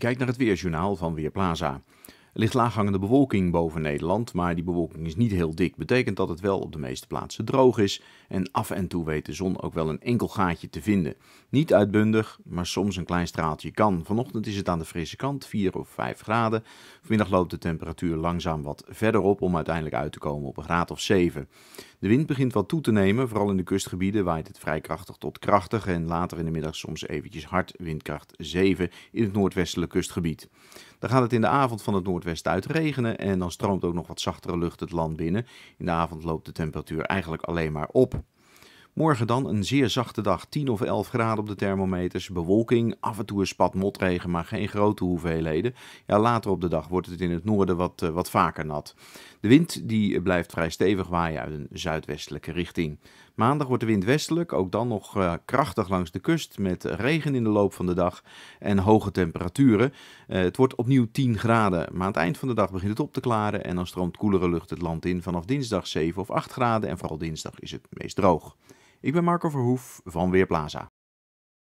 Je kijk naar het Weerjournaal van Weerplaza ligt laaghangende bewolking boven Nederland, maar die bewolking is niet heel dik. Betekent dat het wel op de meeste plaatsen droog is en af en toe weet de zon ook wel een enkel gaatje te vinden. Niet uitbundig, maar soms een klein straaltje kan. Vanochtend is het aan de frisse kant, 4 of 5 graden. Vanmiddag loopt de temperatuur langzaam wat verder op om uiteindelijk uit te komen op een graad of 7. De wind begint wat toe te nemen, vooral in de kustgebieden waait het vrij krachtig tot krachtig en later in de middag soms eventjes hard, windkracht 7 in het noordwestelijke kustgebied. Dan gaat het in de avond van het noordwesten uit regenen en dan stroomt ook nog wat zachtere lucht het land binnen. In de avond loopt de temperatuur eigenlijk alleen maar op. Morgen dan een zeer zachte dag, 10 of 11 graden op de thermometers. Bewolking, af en toe een spat motregen, maar geen grote hoeveelheden. Ja, later op de dag wordt het in het noorden wat, eh, wat vaker nat. De wind die eh, blijft vrij stevig waaien uit een zuidwestelijke richting. Maandag wordt de wind westelijk, ook dan nog eh, krachtig langs de kust met regen in de loop van de dag en hoge temperaturen. het wordt opnieuw 10 graden, maar aan het eind van de dag begint het op te klaren en dan stroomt koelere lucht het land in vanaf dinsdag 7 of 8 graden en vooral dinsdag is het meest droog. Ik ben Marco Verhoef van Weerplaza.